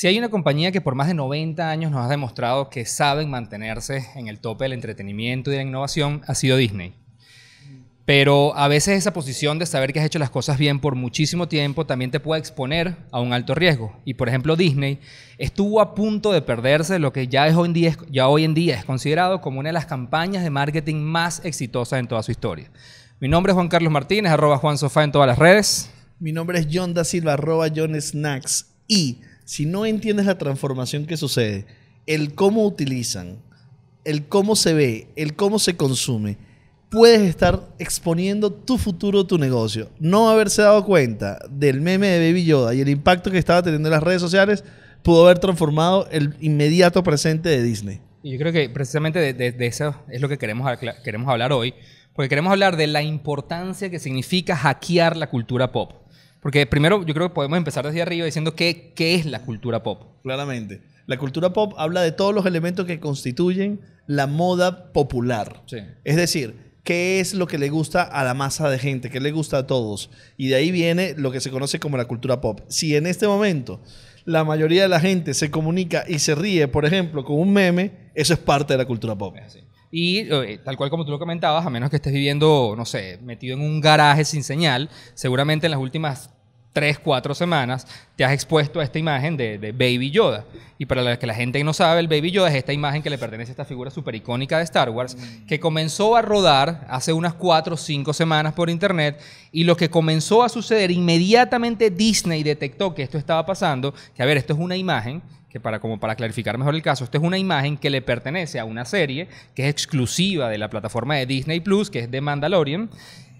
Si hay una compañía que por más de 90 años nos ha demostrado que saben mantenerse en el tope del entretenimiento y de la innovación, ha sido Disney. Pero a veces esa posición de saber que has hecho las cosas bien por muchísimo tiempo también te puede exponer a un alto riesgo. Y por ejemplo, Disney estuvo a punto de perderse lo que ya, hoy en día, ya hoy en día es considerado como una de las campañas de marketing más exitosas en toda su historia. Mi nombre es Juan Carlos Martínez, arroba Juan Sofá en todas las redes. Mi nombre es John Da Silva, arroba John Snacks. Y si no entiendes la transformación que sucede, el cómo utilizan, el cómo se ve, el cómo se consume, puedes estar exponiendo tu futuro, tu negocio. No haberse dado cuenta del meme de Baby Yoda y el impacto que estaba teniendo en las redes sociales pudo haber transformado el inmediato presente de Disney. Y yo creo que precisamente de, eso es lo que queremos, queremos hablar hoy, porque queremos hablar de la importancia que significa hackear la cultura pop. Porque primero yo creo que podemos empezar desde arriba diciendo qué, qué es la cultura pop. Claramente. La cultura pop habla de todos los elementos que constituyen la moda popular. Es decir, qué es lo que le gusta a la masa de gente, qué le gusta a todos. Y de ahí viene lo que se conoce como la cultura pop. Si en este momento la mayoría de la gente se comunica y se ríe, por ejemplo, con un meme, eso es parte de la cultura pop. Y eh, tal cual como tú lo comentabas, a menos que estés viviendo, no sé, metido en un garaje sin señal, seguramente en las últimas tres, cuatro semanas, te has expuesto a esta imagen de, Baby Yoda. Y para la que la gente no sabe, el Baby Yoda es esta imagen que le pertenece a esta figura súper icónica de Star Wars, mm. que comenzó a rodar hace unas cuatro o cinco semanas por internet. Y lo que comenzó a suceder, inmediatamente Disney detectó que esto estaba pasando, que a ver, esto es una imagen que para, como para clarificar mejor el caso, esto es una imagen que le pertenece a una serie que es exclusiva de la plataforma de Disney Plus, que es The Mandalorian,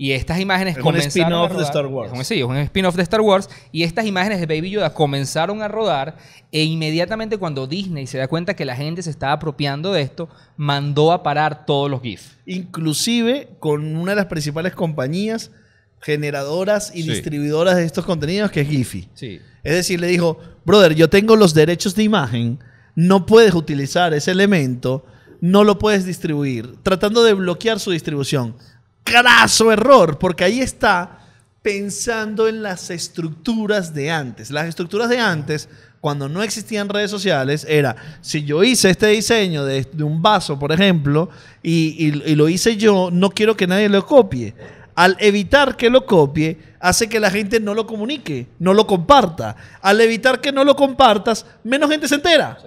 y estas imágenes es Un spin-off de Star Wars. sí, un spin-off de Star Wars. Y estas imágenes de Baby Yoda comenzaron a rodar. E inmediatamente, cuando Disney se da cuenta que la gente se estaba apropiando de esto, mandó a parar todos los GIFs. Inclusive con una de las principales compañías generadoras y distribuidoras de estos contenidos, que es Giphy. Sí. Es decir, le dijo, brother, yo tengo los derechos de imagen, no puedes utilizar ese elemento, no lo puedes distribuir, tratando de bloquear su distribución graso error, porque ahí está pensando en las estructuras de antes. Las estructuras de antes, cuando no existían redes sociales, era, si yo hice este diseño de, un vaso, por ejemplo, y, y lo hice yo, no quiero que nadie lo copie. Al evitar que lo copie, hace que la gente no lo comunique, no lo comparta. Al evitar que no lo compartas, menos gente se entera.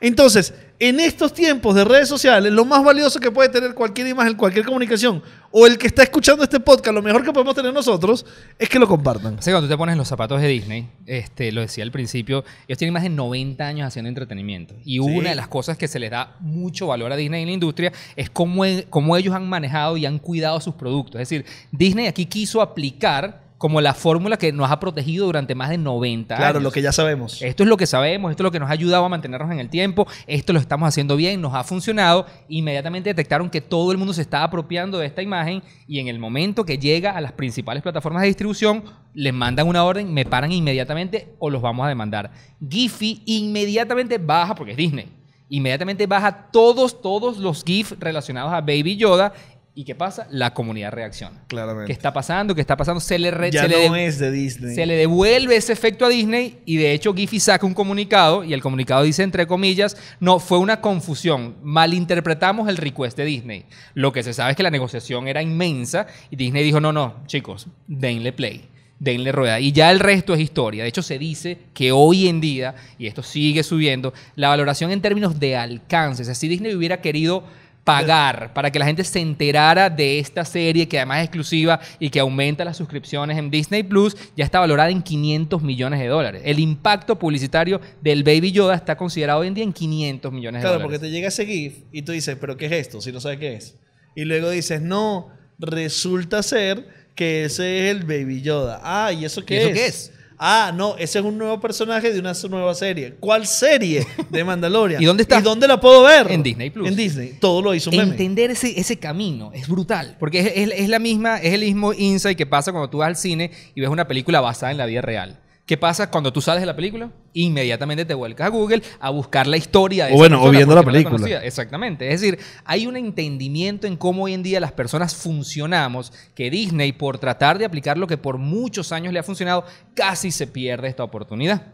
Entonces, en estos tiempos de redes sociales, lo más valioso que puede tener cualquier imagen, cualquier comunicación, o el que está escuchando este podcast, lo mejor que podemos tener nosotros, es que lo compartan. Sí, cuando tú te pones los zapatos de Disney, este, lo decía al principio, ellos tienen más de 90 años haciendo entretenimiento. Y una de las cosas que se les da mucho valor a Disney en la industria es cómo, cómo ellos han manejado y han cuidado sus productos. Es decir, Disney aquí quiso aplicar como la fórmula que nos ha protegido durante más de 90 años. Claro, lo que ya sabemos. Esto es lo que sabemos, esto es lo que nos ha ayudado a mantenernos en el tiempo, esto lo estamos haciendo bien, nos ha funcionado. Inmediatamente detectaron que todo el mundo se estaba apropiando de esta imagen y en el momento que llega a las principales plataformas de distribución, les mandan una orden, me paran inmediatamente o los vamos a demandar. Giphy inmediatamente baja, porque es Disney, inmediatamente baja todos, todos los GIFs relacionados a Baby Yoda ¿Y qué pasa? La comunidad reacciona. Claramente. ¿Qué está pasando? ¿Qué está pasando? Se le, re, ya no es de Disney. Se le devuelve ese efecto a Disney y de hecho Giffy saca un comunicado y el comunicado dice entre comillas, no, fue una confusión, malinterpretamos el request de Disney. Lo que se sabe es que la negociación era inmensa y Disney dijo, no, no, chicos, denle play denle rueda. Y ya el resto es historia. De hecho, se dice que hoy en día, y esto sigue subiendo, la valoración en términos de alcances, O sea, si Disney hubiera querido pagar para que la gente se enterara de esta serie que además es exclusiva y que aumenta las suscripciones en Disney Plus, ya está valorada en 500 millones de dólares. El impacto publicitario del Baby Yoda está considerado hoy en día en 500 millones de dólares. Claro, porque te llega ese GIF y tú dices, ¿pero qué es esto? Si no sabes qué es. Y luego dices, no, resulta ser que ese es el Baby Yoda. Ah, ¿y eso qué eso Qué es? Ah, no, ese es un nuevo personaje de una nueva serie. ¿Cuál serie de Mandalorian? ¿Y dónde está? ¿Y dónde la puedo ver? En Disney Plus. En Disney. Todo lo hizo un meme. Entender ese, camino es brutal. Porque es, la misma, es el mismo insight que pasa cuando tú vas al cine y ves una película basada en la vida real. ¿Qué pasa cuando tú sales de la película? Inmediatamente te vuelcas a Google a buscar la historia de o bueno, o viendo la película. Exactamente. Es decir, hay un entendimiento en cómo hoy en día las personas funcionamos que Disney, por tratar de aplicar lo que por muchos años le ha funcionado, casi se pierde esta oportunidad.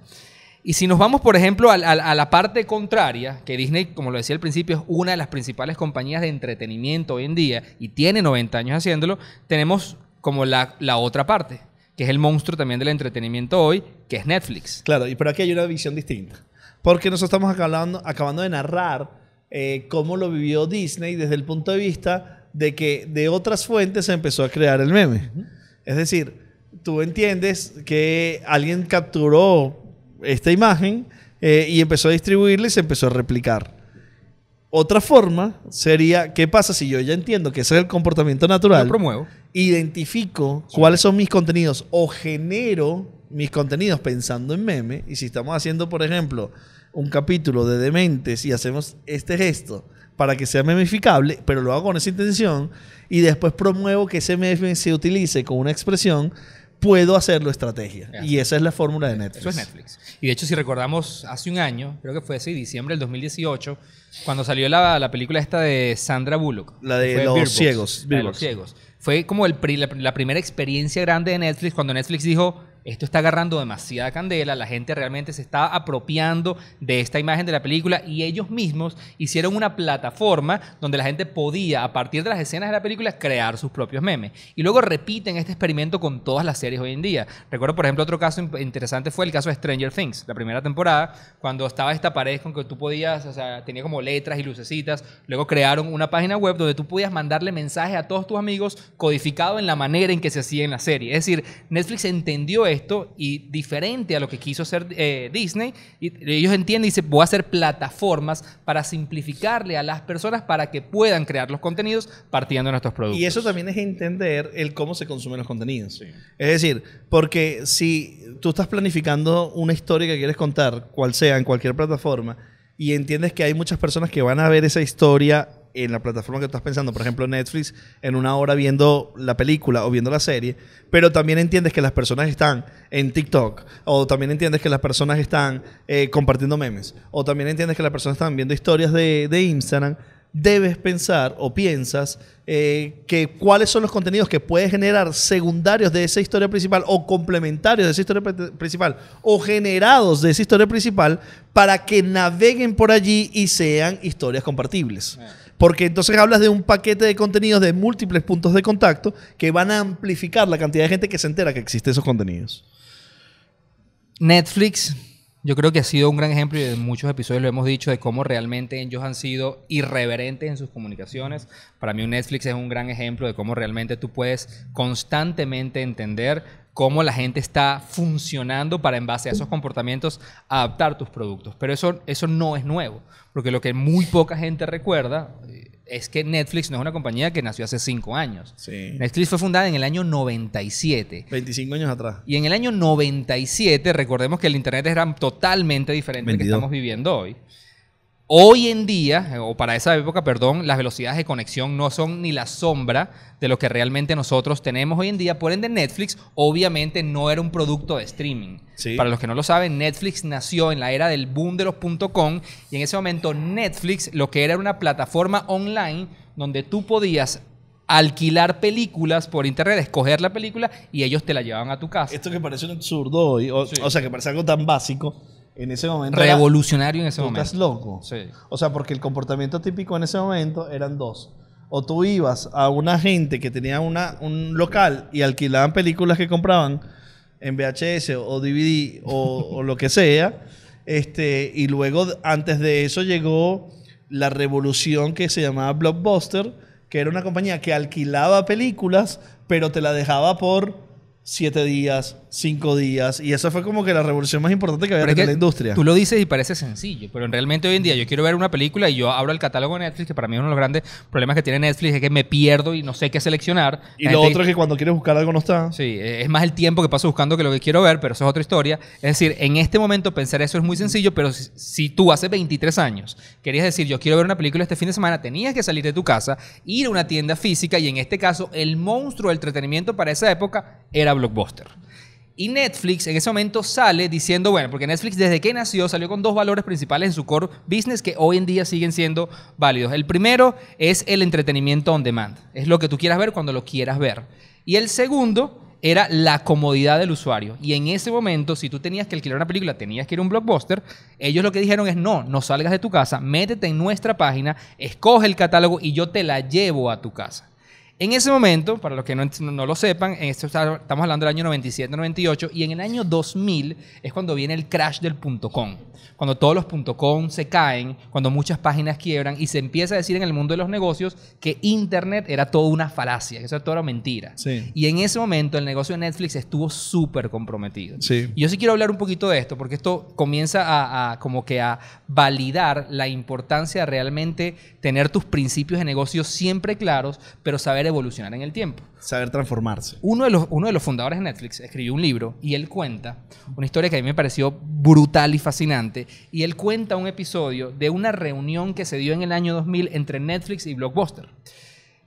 Y si nos vamos, por ejemplo, a, la parte contraria, que Disney, como lo decía al principio, es una de las principales compañías de entretenimiento hoy en día y tiene 90 años haciéndolo, tenemos como la, la otra parte, que es el monstruo también del entretenimiento hoy, que es Netflix. Claro, y pero aquí hay una visión distinta. Porque nosotros estamos acabando, acabando de narrar eh, cómo lo vivió Disney desde el punto de vista de que de otras fuentes se empezó a crear el meme. Es decir, tú entiendes que alguien capturó esta imagen eh, y empezó a distribuirla y se empezó a replicar. Otra forma sería, ¿qué pasa si yo ya entiendo que ese es el comportamiento natural? Lo promuevo identifico cuáles son mis contenidos o genero mis contenidos pensando en meme. Y si estamos haciendo, por ejemplo, un capítulo de dementes y hacemos este gesto para que sea memificable, pero lo hago con esa intención y después promuevo que ese meme se utilice con una expresión, puedo hacerlo estrategia. Y esa es la fórmula de Netflix. Eso es Netflix. Y de hecho, si recordamos hace un año, creo que fue ese diciembre del 2018, cuando salió la, la película esta de Sandra Bullock. La de los ciegos. La de los ciegos fue como el la, la, primera experiencia grande de Netflix cuando Netflix dijo, esto está agarrando demasiada candela, la gente realmente se está apropiando de esta imagen de la película y ellos mismos hicieron una plataforma donde la gente podía, a partir de las escenas de la película, crear sus propios memes. Y luego repiten este experimento con todas las series hoy en día. Recuerdo, por ejemplo, otro caso interesante fue el caso de Stranger Things, la primera temporada, cuando estaba esta pared con que tú podías, o sea, tenía como letras y lucecitas, luego crearon una página web donde tú podías mandarle mensajes a todos tus amigos codificado en la manera en que se hacía en la serie. Es decir, Netflix entendió esto y diferente a lo que quiso hacer eh, Disney, y ellos entienden y dicen, voy a hacer plataformas para simplificarle a las personas para que puedan crear los contenidos partiendo de nuestros productos. Y eso también es entender el cómo se consumen los contenidos. Es decir, porque si tú estás planificando una historia que quieres contar, cual sea, en cualquier plataforma, y entiendes que hay muchas personas que van a ver esa historia en la plataforma que estás pensando, por ejemplo Netflix, en una hora viendo la película o viendo la serie, pero también entiendes que las personas están en TikTok, o también entiendes que las personas están eh, compartiendo memes, o también entiendes que las personas están viendo historias de, de Instagram, debes pensar o piensas eh, que cuáles son los contenidos que puedes generar secundarios de esa historia principal o complementarios de esa historia principal o generados de esa historia principal para que naveguen por allí y sean historias compartibles. Ah. Porque entonces hablas de un paquete de contenidos de múltiples puntos de contacto que van a amplificar la cantidad de gente que se entera que existen esos contenidos. Netflix yo creo que ha sido un gran ejemplo y en muchos episodios lo hemos dicho de cómo realmente ellos han sido irreverentes en sus comunicaciones. Para mí un Netflix es un gran ejemplo de cómo realmente tú puedes constantemente entender cómo la gente está funcionando para en base a esos comportamientos adaptar tus productos. Pero eso, eso no es nuevo, porque lo que muy poca gente recuerda eh, es que Netflix no es una compañía que nació hace cinco años. Netflix fue fundada en el año 97. 25 años atrás. Y en el año 97, recordemos que el Internet era totalmente diferente al que estamos viviendo hoy. Hoy en día, o para esa época, perdón, las velocidades de conexión no son ni la sombra de lo que realmente nosotros tenemos hoy en día. Por ende, Netflix obviamente no era un producto de streaming. Para los que no lo saben, Netflix nació en la era del boom de los .com y en ese momento Netflix lo que era una plataforma online donde tú podías alquilar películas por internet, escoger la película y ellos te la llevaban a tu casa. Esto que parece un absurdo hoy, o, o sea, que parece algo tan básico, en ese momento. Revolucionario en ese momento. Estás loco. O sea, porque el comportamiento típico en ese momento eran dos. O tú ibas a una gente que tenía una, un local y alquilaban películas que compraban en VHS o DVD o, o lo que sea. Este, y luego, antes de eso, llegó la revolución que se llamaba Blockbuster, que era una compañía que alquilaba películas, pero te la dejaba por siete días, cinco días. Y esa fue como que la revolución más importante que había en la industria. Tú lo dices y parece sencillo, pero en realmente hoy en día yo quiero ver una película y yo abro el catálogo de Netflix, que para mí uno de los grandes problemas que tiene Netflix es que me pierdo y no sé qué seleccionar. Y lo otro es que cuando quieres buscar algo no está. Sí, e, es más el tiempo que paso buscando que lo que quiero ver, pero eso es otra historia. Es decir, en este momento pensar eso es muy sencillo, pero si, si tú hace 23 años querías decir yo quiero ver una película este fin de semana, tenías que salir de tu casa, ir a una tienda física y en este caso el monstruo del entretenimiento para esa época era Blockbuster. Y Netflix en ese momento sale diciendo, bueno, porque Netflix desde que nació salió con dos valores principales en su core business que hoy en día siguen siendo válidos. El primero es el entretenimiento on demand, es lo que tú quieras ver cuando lo quieras ver. Y el segundo era la comodidad del usuario. Y en ese momento, si tú tenías que alquilar una película, tenías que ir a un blockbuster, ellos lo que dijeron es, no, no salgas de tu casa, métete en nuestra página, escoge el catálogo y yo te la llevo a tu casa. En ese momento, para los que no, lo sepan, estamos hablando del año 97-98 y en el año 2000 es cuando viene el crash del punto .com, cuando todos los punto .com se caen, cuando muchas páginas quiebran y se empieza a decir en el mundo de los negocios que Internet era toda una falacia, que eso era toda una mentira. Y en ese momento el negocio de Netflix estuvo súper comprometido. Y yo sí quiero hablar un poquito de esto, porque esto comienza a, como que a validar la importancia de realmente tener tus principios de negocio siempre claros, pero saber evolucionar en el tiempo. Saber transformarse. Uno de, los, uno de los fundadores de Netflix escribió un libro y él cuenta una historia que a mí me pareció brutal y fascinante. Y él cuenta un episodio de una reunión que se dio en el año 2000 entre Netflix y Blockbuster.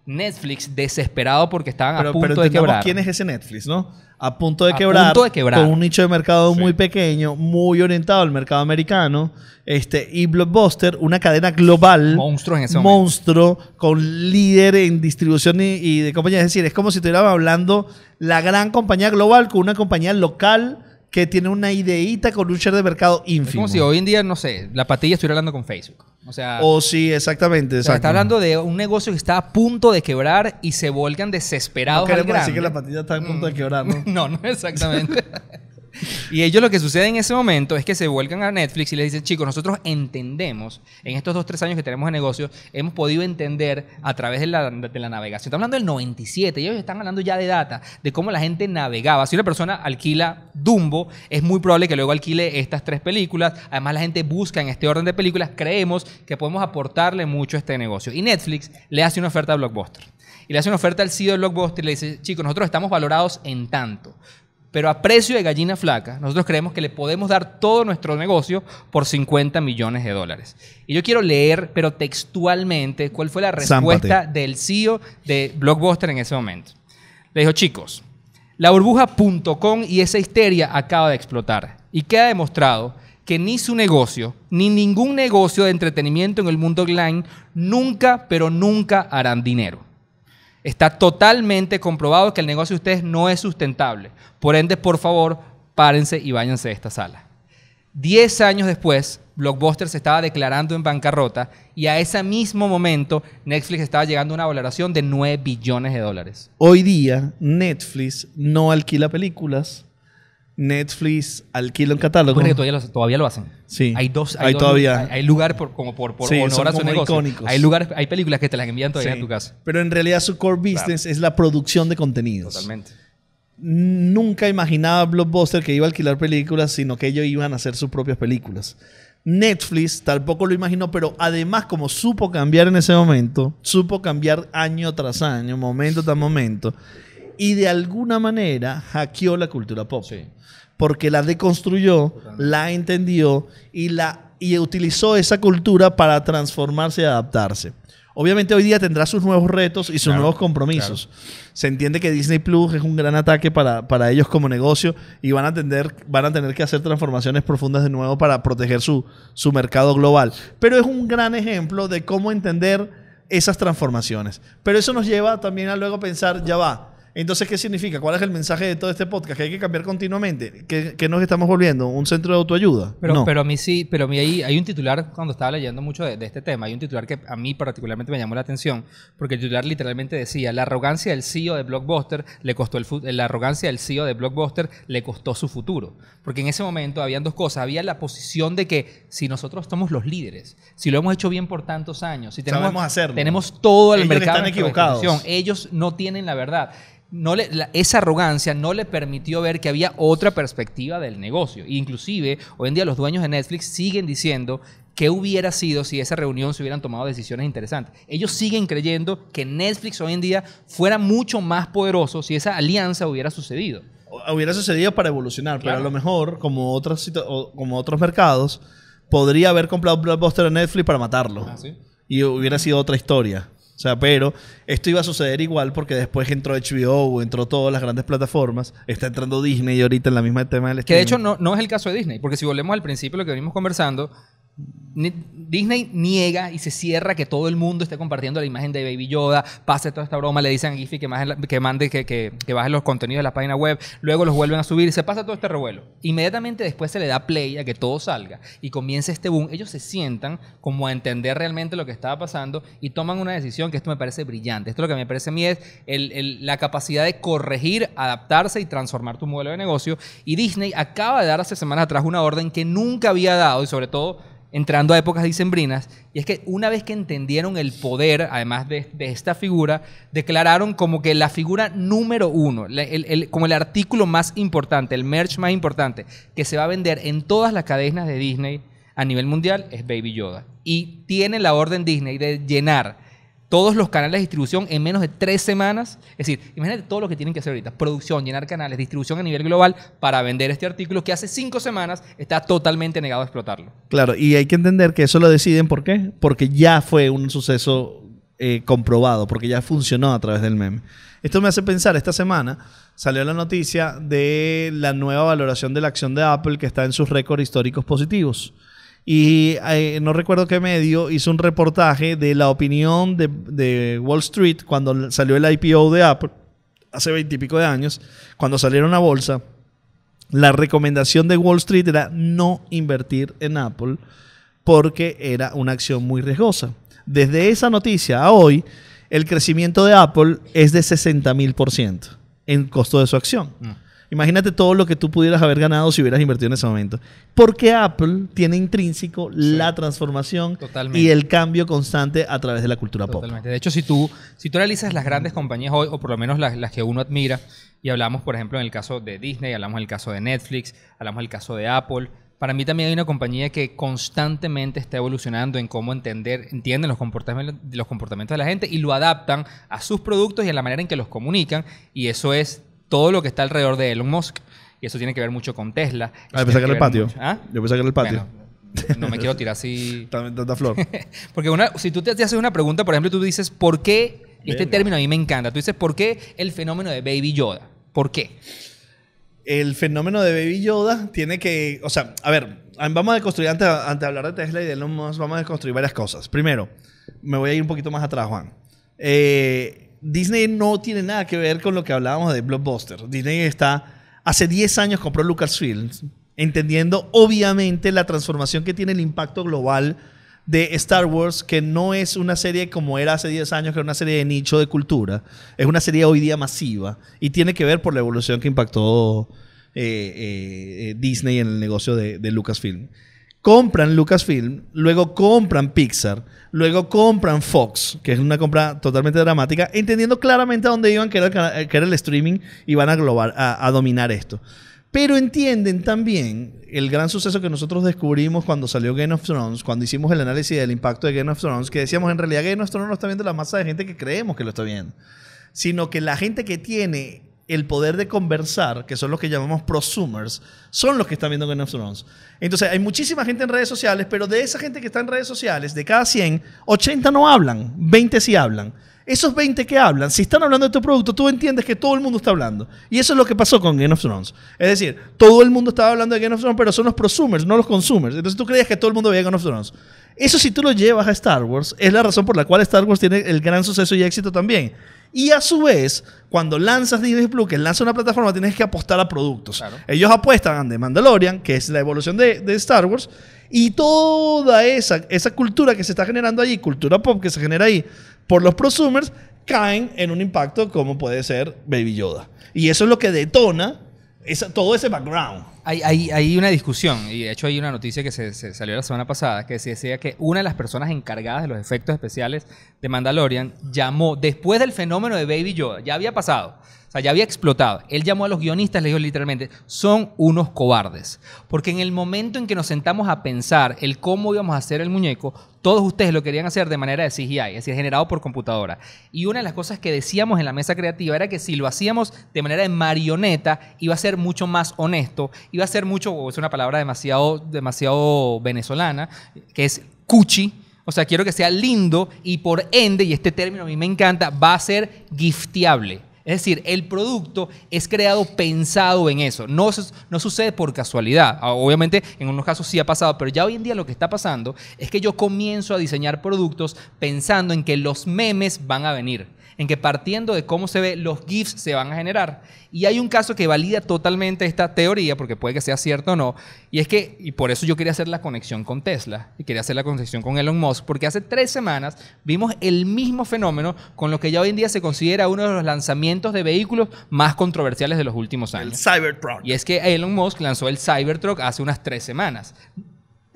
Netflix desesperado porque estaban a punto de quebrar. ¿Quién es ese Netflix, no? A punto de, quebrar, Con un nicho de mercado muy pequeño, muy orientado al mercado americano. Este, y Blockbuster, una cadena global. Monstruo en ese Monstruo, con líder en distribución y, de compañía. Es decir, es como si estuviéramos hablando la gran compañía global con una compañía local que tiene una ideita con un share de mercado ínfimo. Es como si hoy en día, no sé, la patilla estuviera hablando con Facebook. O sea. O oh, sí, exactamente. O está hablando de un negocio que está a punto de quebrar y se volcan desesperados. No queremos que la patilla está a punto de mm. quebrar, ¿no? no, no exactamente. y ellos lo que sucede en ese momento es que se vuelcan a Netflix y les dicen, chicos, nosotros entendemos, en estos dos, tres años que tenemos de negocio, hemos podido entender a través de la, de la navegación. Estamos hablando del 97, ellos están hablando ya de data, de cómo la gente navegaba. Si una persona alquila Dumbo, es muy probable que luego alquile estas tres películas. Además, la gente busca en este orden de películas. Creemos que podemos aportarle mucho a este negocio. Y Netflix le hace una oferta a Blockbuster y le hace una oferta al CEO de Blockbuster y le dice, chicos, nosotros estamos valorados en tanto pero a precio de gallina flaca, nosotros creemos que le podemos dar todo nuestro negocio por 50 millones de dólares. Y yo quiero leer, pero textualmente, cuál fue la respuesta del CEO de Blockbuster en ese momento. Le dijo, chicos, la burbuja.com y esa histeria acaba de explotar y queda demostrado que ni su negocio, ni ningún negocio de entretenimiento en el mundo online nunca, pero nunca harán dinero. Está totalmente comprobado que el negocio de ustedes no es sustentable. Por ende, por favor, párense y váyanse de esta sala. Diez años después, Blockbuster se estaba declarando en bancarrota y a ese mismo momento Netflix estaba llegando a una valoración de 9 billones de dólares. Hoy día Netflix no alquila películas, Netflix alquila un catálogo. Porque todavía lo, todavía lo hacen. Sí. Hay dos. Hay, hay Hay, lugar por, como por, honor a Hay lugares, hay películas que te las envían todavía en tu casa. Pero en realidad su core business es la producción de contenidos. Totalmente. Nunca imaginaba Blockbuster que iba a alquilar películas, sino que ellos iban a hacer sus propias películas. Netflix tampoco lo imaginó, pero además como supo cambiar en ese momento, supo cambiar año tras año, momento tras momento y de alguna manera hackeó la cultura pop. Porque la deconstruyó, la entendió y, la, y utilizó esa cultura para transformarse y adaptarse. Obviamente hoy día tendrá sus nuevos retos y sus nuevos compromisos. Se entiende que Disney Plus es un gran ataque para, ellos como negocio y van a, tener, van a tener que hacer transformaciones profundas de nuevo para proteger su, su mercado global. Pero es un gran ejemplo de cómo entender esas transformaciones. Pero eso nos lleva también a luego pensar, ya va, entonces, ¿qué significa? ¿Cuál es el mensaje de todo este podcast? Que hay que cambiar continuamente. ¿Qué, nos estamos volviendo? ¿Un centro de autoayuda? Pero, pero a mí sí, pero hay, un titular, cuando estaba leyendo mucho de, este tema, hay un titular que a mí particularmente me llamó la atención, porque el titular literalmente decía, la arrogancia del CEO de Blockbuster le costó el la arrogancia del CEO de Blockbuster le costó su futuro. Porque en ese momento habían dos cosas. Había la posición de que si nosotros somos los líderes, si lo hemos hecho bien por tantos años, si tenemos, tenemos todo el Ellos mercado están equivocados. ellos no tienen la verdad no le, esa arrogancia no le permitió ver que había otra perspectiva del negocio. Inclusive, hoy en día los dueños de Netflix siguen diciendo qué hubiera sido si esa reunión se hubieran tomado decisiones interesantes. Ellos siguen creyendo que Netflix hoy en día fuera mucho más poderoso si esa alianza hubiera sucedido. Hubiera sucedido para evolucionar, pero a lo mejor, como otros, como otros mercados, podría haber comprado Blockbuster a Netflix para matarlo. Ah, y hubiera sido otra historia. O sea, pero esto iba a suceder igual porque después entró HBO, entró todas las grandes plataformas, está entrando Disney y ahorita en la misma tema del Que de hecho no, es el caso de Disney, porque si volvemos al principio lo que venimos conversando, Disney niega y se cierra que todo el mundo esté compartiendo la imagen de Baby Yoda, pase toda esta broma, le dicen a Giphy que, mande, que, baje los contenidos de la página web, luego los vuelven a subir, se pasa todo este revuelo. Inmediatamente después se le da play a que todo salga y comienza este boom. Ellos se sientan como a entender realmente lo que estaba pasando y toman una decisión que esto me parece brillante. Esto lo que me parece a mí es la capacidad de corregir, adaptarse y transformar tu modelo de negocio. Y Disney acaba de dar hace semanas atrás una orden que nunca había dado y sobre todo entrando a épocas dicembrinas, y es que una vez que entendieron el poder, además de, esta figura, declararon como que la figura número uno, como el artículo más importante, el merch más importante, que se va a vender en todas las cadenas de Disney a nivel mundial, es Baby Yoda. Y tiene la orden Disney de llenar todos los canales de distribución en menos de tres semanas. Es decir, imagínate todo lo que tienen que hacer ahorita. Producción, llenar canales, distribución a nivel global para vender este artículo que hace cinco semanas está totalmente negado a explotarlo. Claro, y hay que entender que eso lo deciden ¿por qué? Porque ya fue un suceso eh, comprobado, porque ya funcionó a través del meme. Esto me hace pensar, esta semana salió la noticia de la nueva valoración de la acción de Apple que está en sus récords históricos positivos y eh, no recuerdo qué medio hizo un reportaje de la opinión de, Wall Street cuando salió el IPO de Apple hace veintipico de años, cuando salieron a bolsa. La recomendación de Wall Street era no invertir en Apple porque era una acción muy riesgosa. Desde esa noticia a hoy, el crecimiento de Apple es de 60 mil por ciento en costo de su acción. Mm. Imagínate todo lo que tú pudieras haber ganado si hubieras invertido en ese momento. Porque Apple tiene intrínseco la transformación y el cambio constante a través de la cultura Totalmente. pop. De hecho, si tú, si tú analizas las grandes compañías hoy, o por lo menos las, que uno admira, y hablamos, por ejemplo, en el caso de Disney, hablamos en el caso de Netflix, hablamos en el caso de Apple, para mí también hay una compañía que constantemente está evolucionando en cómo entender, entienden los comportamientos, los comportamientos de la gente y lo adaptan a sus productos y a la manera en que los comunican. Y eso es todo lo que está alrededor de Elon Musk. Y eso tiene que ver mucho con Tesla. Ah, yo pensé que era el patio. ¿Ah? Yo pensé que era el patio. no me quiero tirar así. Tanta flor. Porque si tú te, haces una pregunta, por ejemplo, tú dices, ¿por qué? este término a mí me encanta. Tú dices, ¿por qué el fenómeno de Baby Yoda? ¿Por qué? El fenómeno de Baby Yoda tiene que. O sea, a ver, vamos a deconstruir, antes, antes de hablar de Tesla y de Elon Musk, vamos a deconstruir varias cosas. Primero, me voy a ir un poquito más atrás, Juan. Eh, Disney no tiene nada que ver con lo que hablábamos de Blockbuster. Disney está. Hace 10 años compró Lucasfilm entendiendo obviamente la transformación que tiene el impacto global de Star Wars, que no es una serie como era hace 10 años, que era una serie de nicho de cultura, es una serie hoy día masiva y tiene que ver por la evolución que impactó eh, eh, eh, Disney en el negocio de, de Lucasfilm compran Lucasfilm, luego compran Pixar, luego compran Fox, que es una compra totalmente dramática, entendiendo claramente a dónde iban, que era, el, que el streaming, y van a, global, a, a dominar esto. Pero entienden también el gran suceso que nosotros descubrimos cuando salió Game of Thrones, cuando hicimos el análisis del impacto de Game of Thrones, que decíamos en realidad Game of Thrones no está viendo la masa de gente que creemos que lo está viendo, sino que la gente que tiene el poder de conversar, que son los que llamamos prosumers, son los que están viendo Game of Thrones. Entonces, hay muchísima gente en redes sociales, pero de esa gente que está en redes sociales, de cada 100, 80 no hablan, 20 sí hablan. Esos 20 que hablan, si están hablando de tu producto, tú entiendes que todo el mundo está hablando. Y eso es lo que pasó con Game of Thrones. Es decir, todo el mundo estaba hablando de Game of Thrones, pero son los prosumers, no los consumers. Entonces tú creías que todo el mundo veía Game of Thrones. Eso si tú lo llevas a Star Wars, es la razón por la cual Star Wars tiene el gran suceso y éxito también. Y a su vez, cuando lanzas Disney Plus, que lanza una plataforma, tienes que apostar a productos. Ellos apuestan a Mandalorian, que es la evolución de, Star Wars, y toda esa, esa cultura que se está generando ahí, cultura pop que se genera ahí por los prosumers, caen en un impacto como puede ser Baby Yoda. Y eso es lo que detona todo ese background. Hay, una discusión, y de hecho hay una noticia que se, salió la semana pasada, que se decía que una de las personas encargadas de los efectos especiales de Mandalorian llamó, después del fenómeno de Baby Yoda, ya había pasado, o sea, ya había explotado. Él llamó a los guionistas, les dijo literalmente, son unos cobardes. Porque en el momento en que nos sentamos a pensar el cómo íbamos a hacer el muñeco, todos ustedes lo querían hacer de manera de CGI, es decir, generado por computadora. Y una de las cosas que decíamos en la mesa creativa era que si lo hacíamos de manera de marioneta, iba a ser mucho más honesto, iba a ser mucho, es una palabra demasiado, demasiado venezolana, que es cuchi, o sea, quiero que sea lindo y por ende, y este término a mí me encanta, va a ser gifteable. Es decir, el producto es creado pensado en eso. No, no sucede por casualidad. Ah, obviamente, en unos casos sí ha pasado, pero ya hoy en día lo que está pasando es que yo comienzo a diseñar productos pensando en que los memes van a venir en que partiendo de cómo se ve, los GIFs se van a generar. Y hay un caso que valida totalmente esta teoría, porque puede que sea cierto o no, y es que, y por eso yo quería hacer la conexión con Tesla, y quería hacer la conexión con Elon Musk, porque hace tres semanas vimos el mismo fenómeno con lo que ya hoy en día se considera uno de los lanzamientos de vehículos más controversiales de los últimos años. El Cybertruck. Y es que Elon Musk lanzó el Cybertruck hace unas tres semanas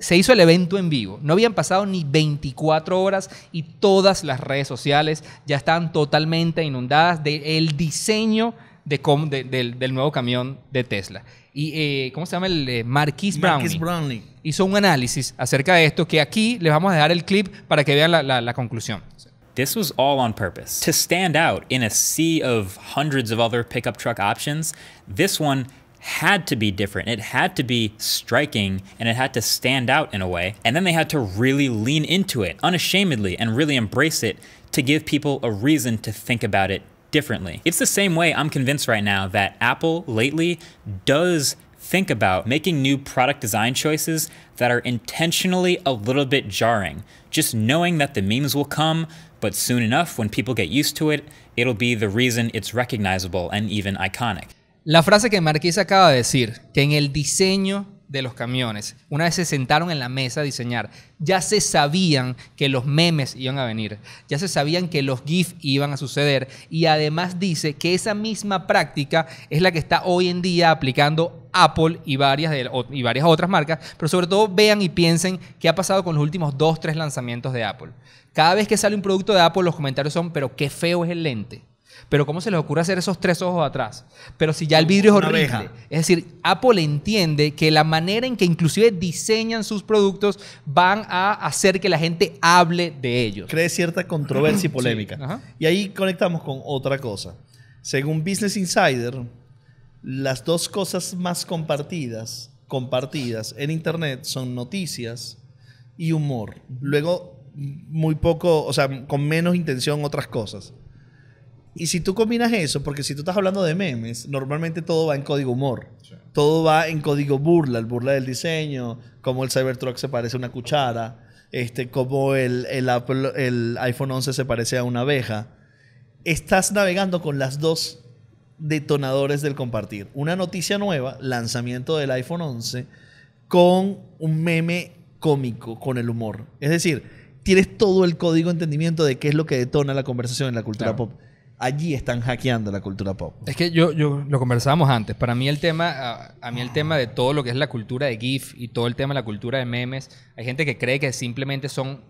se hizo el evento en vivo. No habían pasado ni 24 horas y todas las redes sociales ya estaban totalmente inundadas del diseño de del, nuevo camión de Tesla. Y, eh, ¿cómo se llama? El eh, Marquis Brownlee. Hizo un análisis acerca de esto que aquí les vamos a dejar el clip para que vean la, conclusión. This was all on purpose. To stand out in a sea of hundreds of other pickup truck options, this one had to be different. It had to be striking and it had to stand out in a way. And then they had to really lean into it unashamedly and really embrace it to give people a reason to think about it differently. It's the same way I'm convinced right now that Apple lately does think about making new product design choices that are intentionally a little bit jarring. Just knowing that the memes will come, but soon enough, when people get used to it, it'll be the reason it's recognizable and even iconic. La frase que Marquise acaba de decir, que en el diseño de los camiones, una vez se sentaron en la mesa a diseñar, ya se sabían que los memes iban a venir, ya se sabían que los GIFs iban a suceder y además dice que esa misma práctica es la que está hoy en día aplicando Apple y varias, y varias otras marcas, pero sobre todo vean y piensen qué ha pasado con los últimos dos, tres lanzamientos de Apple. Cada vez que sale un producto de Apple los comentarios son, pero qué feo es el lente pero ¿cómo se les ocurre hacer esos tres ojos atrás? Pero si ya el vidrio es horrible. Es decir, Apple entiende que la manera en que inclusive diseñan sus productos van a hacer que la gente hable de ellos. Cree cierta controversia y polémica. Y ahí conectamos con otra cosa. Según Business Insider, las dos cosas más compartidas, compartidas en Internet son noticias y humor. Luego, muy poco, o sea, con menos intención otras cosas. Y si tú combinas eso, porque si tú estás hablando de memes, normalmente todo va en código humor. Todo va en código burla, el burla del diseño, como el Cybertruck se parece a una cuchara, este, como el, iPhone 11 se parece a una abeja. Estás navegando con las dos detonadores del compartir. Una noticia nueva, lanzamiento del iPhone 11, con un meme cómico, con el humor. Es decir, tienes todo el código entendimiento de qué es lo que detona la conversación en la cultura pop allí están hackeando la cultura pop. Es que yo, yo lo conversábamos antes. Para mí el tema, a, mí el tema de todo lo que es la cultura de GIF y todo el tema de la cultura de memes, hay gente que cree que simplemente son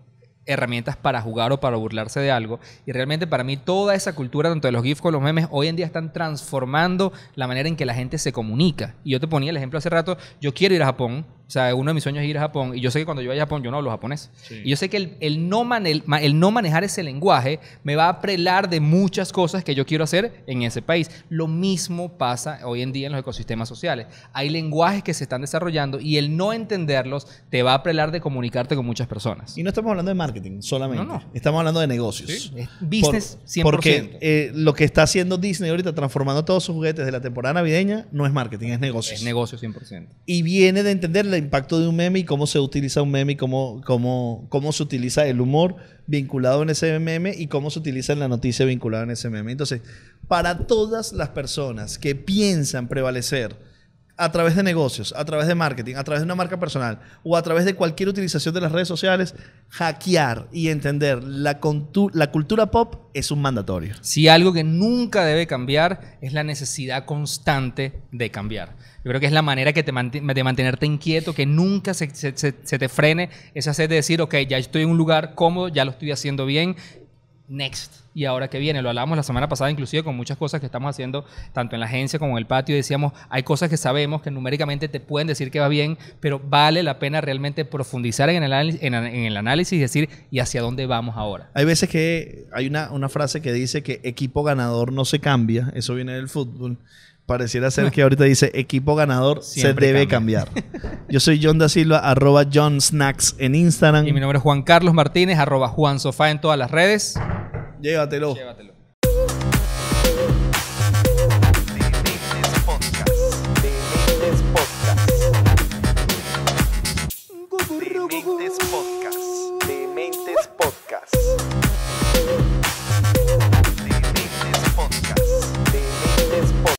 herramientas para jugar o para burlarse de algo. Y realmente para mí toda esa cultura, tanto de los GIFs como los memes, hoy en día están transformando la manera en que la gente se comunica. Y yo te ponía el ejemplo hace rato, yo quiero ir a Japón, o sea, uno de mis sueños es ir a Japón y yo sé que cuando yo vaya a Japón yo no hablo japonés. Y yo sé que el, no el, no manejar ese lenguaje me va a prelar de muchas cosas que yo quiero hacer en ese país. Lo mismo pasa hoy en día en los ecosistemas sociales. Hay lenguajes que se están desarrollando y el no entenderlos te va a prelar de comunicarte con muchas personas. Y no estamos hablando de marketing solamente. No, Estamos hablando de negocios. business 100%. Porque eh, lo que está haciendo Disney ahorita transformando todos sus juguetes de la temporada navideña no es marketing, es negocio Es negocio 100%. Y viene de entender el impacto de un meme y cómo se utiliza un meme y cómo, cómo, se utiliza el humor vinculado en ese meme y cómo se utiliza la noticia vinculada en ese meme. Entonces, para todas las personas que piensan prevalecer, a través de negocios, a través de marketing, a través de una marca personal o a través de cualquier utilización de las redes sociales, hackear y entender la, cultura pop es un mandatorio. Si algo que nunca debe cambiar es la necesidad constante de cambiar. Yo creo que es la manera que te de mantenerte inquieto, que nunca se, te frene esa sed de decir, ok, ya estoy en un lugar cómodo, ya lo estoy haciendo bien, next y ahora que viene. Lo hablábamos la semana pasada, inclusive con muchas cosas que estamos haciendo, tanto en la agencia como en el patio. Decíamos, hay cosas que sabemos que numéricamente te pueden decir que va bien, pero vale la pena realmente profundizar en el, en, en el análisis y decir, ¿y hacia dónde vamos ahora? Hay veces que hay una, una frase que dice que equipo ganador no se cambia, eso viene del fútbol pareciera ser que ahorita dice equipo ganador se debe cambiar. Yo soy John da Silva, arroba John Snacks en Instagram. Y mi nombre es Juan Carlos Martínez, arroba Juan Sofá en todas las redes. Llévatelo. Llévatelo.